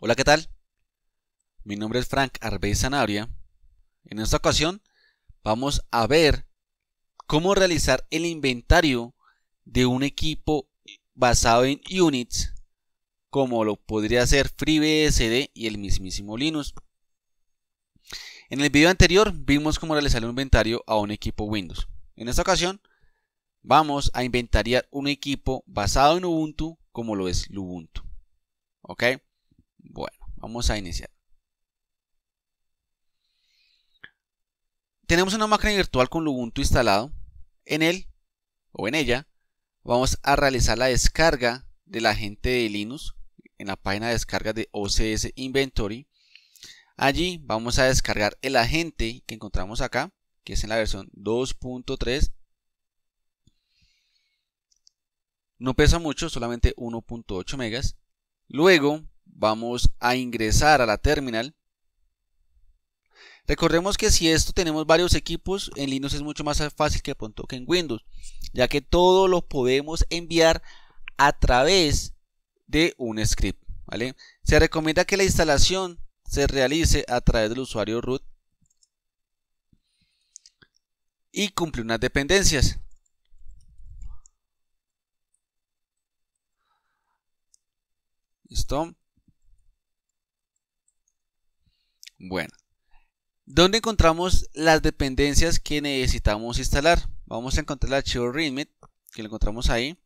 Hola, ¿qué tal? Mi nombre es Frank Arbey Zanabria. En esta ocasión vamos a ver cómo realizar el inventario de un equipo basado en Units, como lo podría hacer FreeBSD y el mismísimo Linux. En el video anterior vimos cómo realizar un inventario a un equipo Windows. En esta ocasión vamos a inventariar un equipo basado en Ubuntu como lo es Ubuntu. ¿Ok? Bueno, vamos a iniciar. Tenemos una máquina virtual con Ubuntu instalado. En él o en ella vamos a realizar la descarga del agente de Linux en la página de descarga de OCS Inventory. Allí vamos a descargar el agente que encontramos acá, que es en la versión 2.3. No pesa mucho, solamente 1.8 megas. Luego Vamos a ingresar a la terminal. Recordemos que si esto tenemos varios equipos, en Linux es mucho más fácil que, en Windows, ya que todo lo podemos enviar a través de un script. Se recomienda que la instalación se realice a través del usuario root y cumple unas dependencias. ¿Listo? Bueno, ¿dónde encontramos las dependencias que necesitamos instalar? Vamos a encontrar el archivo readme, que lo encontramos ahí.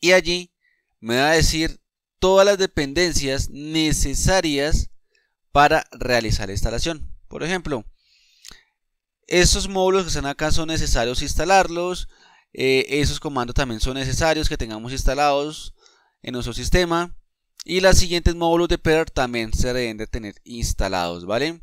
Y allí me va a decir todas las dependencias necesarias para realizar la instalación. Por ejemplo, esos módulos que están acá son necesarios instalarlos. Eh, esos comandos también son necesarios que tengamos instalados en nuestro sistema y los siguientes módulos de pair también se deben de tener instalados, ¿vale?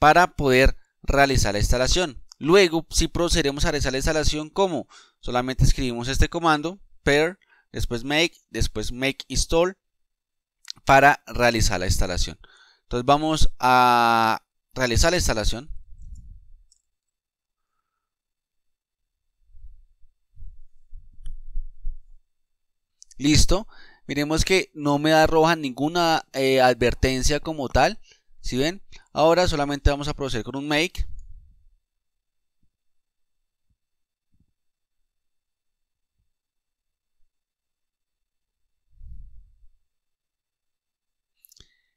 Para poder realizar la instalación. Luego, si procedemos a realizar la instalación, como Solamente escribimos este comando, pair, después make, después make install, para realizar la instalación. Entonces vamos a realizar la instalación. Listo. Miremos que no me arroja ninguna eh, advertencia como tal. Si ven, ahora solamente vamos a proceder con un make.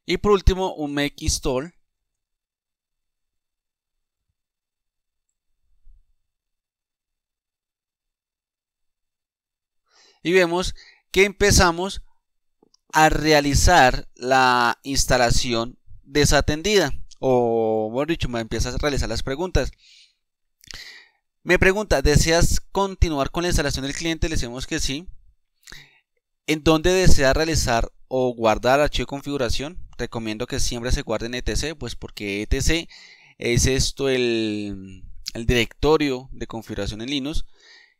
Y por último, un make install. Y vemos que empezamos a realizar la instalación desatendida. O, bueno, dicho, me empiezas a realizar las preguntas. Me pregunta, ¿deseas continuar con la instalación del cliente? Le decimos que sí. ¿En dónde deseas realizar o guardar archivo de configuración? Recomiendo que siempre se guarde en ETC, pues porque ETC es esto el, el directorio de configuración en Linux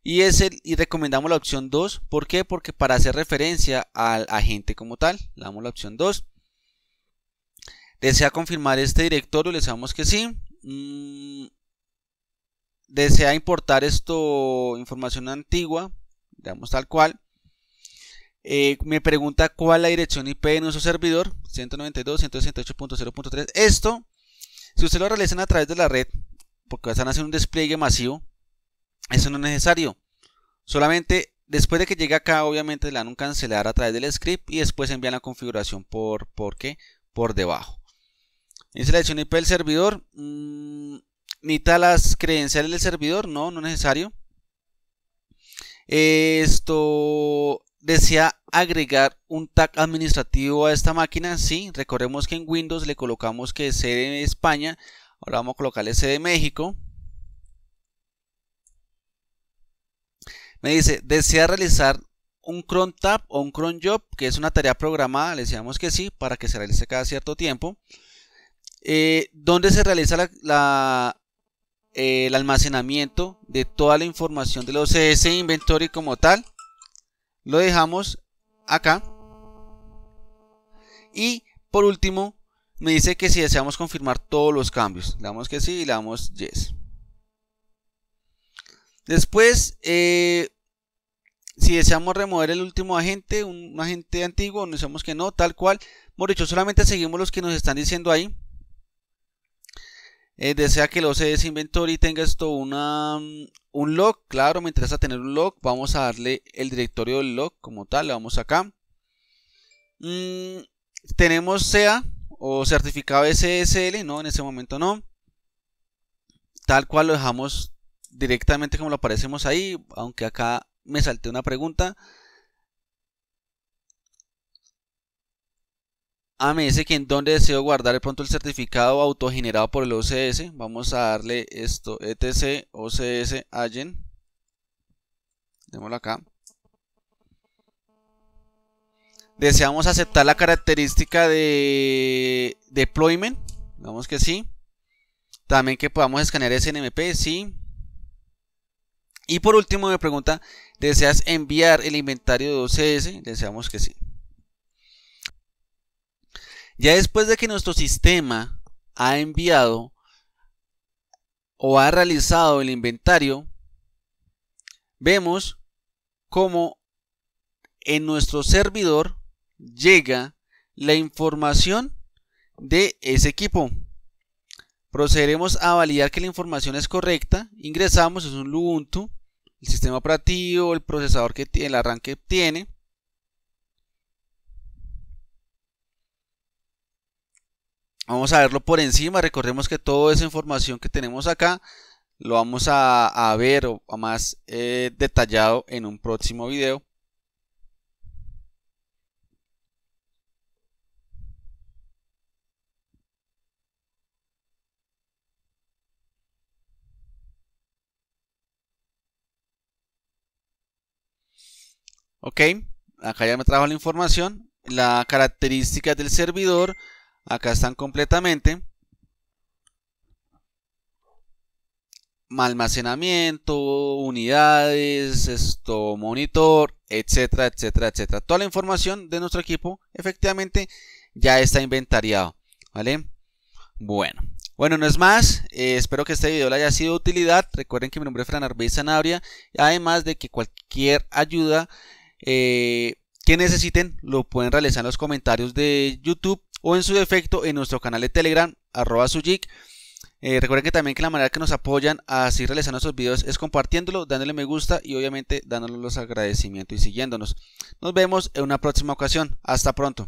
y, es el, y recomendamos la opción 2. ¿Por qué? Porque para hacer referencia al agente como tal, le damos la opción 2. ¿Desea confirmar este directorio? Le damos que sí. Mm, ¿Desea importar esto, información antigua? Le damos tal cual. Eh, me pregunta cuál es la dirección IP de nuestro servidor, 192.168.0.3. Esto, si usted lo realizan a través de la red, porque van a hacer un despliegue masivo, eso no es necesario. Solamente después de que llegue acá, obviamente le dan un cancelar a través del script y después envían la configuración por, ¿por qué? Por debajo. En selección IP del servidor, mmm, las credenciales del servidor, no, no es necesario. Esto desea agregar un tag administrativo a esta máquina, sí, recordemos que en Windows le colocamos que es de España, ahora vamos a colocarle es de México. Me dice, ¿desea realizar un cron tab o un cron job, que es una tarea programada, le decíamos que sí, para que se realice cada cierto tiempo, eh, donde se realiza eh, el almacenamiento de toda la información del OCS Inventory como tal. Lo dejamos acá. Y por último, me dice que si deseamos confirmar todos los cambios. Le damos que sí y le damos yes. Después, eh, si deseamos remover el último agente, un, agente antiguo, no decimos que no, tal cual. por dicho, solamente seguimos los que nos están diciendo ahí. Eh, desea que el OCS Inventory tenga esto un log. Claro, me interesa tener un log. Vamos a darle el directorio del log como tal. Le vamos acá. Mm, tenemos SEA o certificado SSL. No, en ese momento no. Tal cual lo dejamos directamente como lo aparecemos ahí, aunque acá me salte una pregunta. Ah, me dice que en donde deseo guardar el punto el certificado autogenerado por el OCS. Vamos a darle esto, etc, OCS, agent. Démoslo acá. Deseamos aceptar la característica de deployment. Digamos que sí. También que podamos escanear SNMP, sí. Y por último me pregunta, ¿deseas enviar el inventario de OCS? Deseamos que sí. Ya después de que nuestro sistema ha enviado o ha realizado el inventario, vemos cómo en nuestro servidor llega la información de ese equipo. Procederemos a validar que la información es correcta. Ingresamos, es un Ubuntu el sistema operativo, el procesador que tiene, el arranque tiene. Vamos a verlo por encima, recordemos que toda esa información que tenemos acá lo vamos a, ver más eh, detallado en un próximo video. Ok, acá ya me trajo la información. Las características del servidor, acá están completamente. almacenamiento, unidades, esto, monitor, etcétera, etcétera, etcétera. Toda la información de nuestro equipo efectivamente ya está inventariado, ¿vale? Bueno, bueno, no es más, eh, espero que este video le haya sido de utilidad. Recuerden que mi nombre es Fran Arbey Sanabria, además de que cualquier ayuda eh, que necesiten lo pueden realizar en los comentarios de YouTube o en su defecto en nuestro canal de Telegram, arroba eh, recuerden que también que la manera que nos apoyan a seguir realizando nuestros videos es compartiéndolo, dándole me gusta y obviamente dándole los agradecimientos y siguiéndonos. Nos vemos en una próxima ocasión. Hasta pronto.